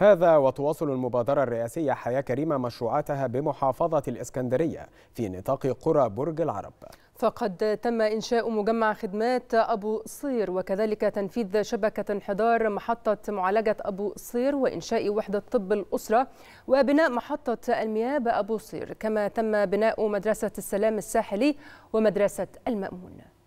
هذا وتواصل المبادرة الرئاسية حياة كريمة مشروعاتها بمحافظة الإسكندرية في نطاق قرى برج العرب فقد تم إنشاء مجمع خدمات أبو صير وكذلك تنفيذ شبكة انحدار محطة معالجة أبو صير وإنشاء وحدة طب الأسرة وبناء محطة المياه بأبو صير كما تم بناء مدرسة السلام الساحلي ومدرسة المأمون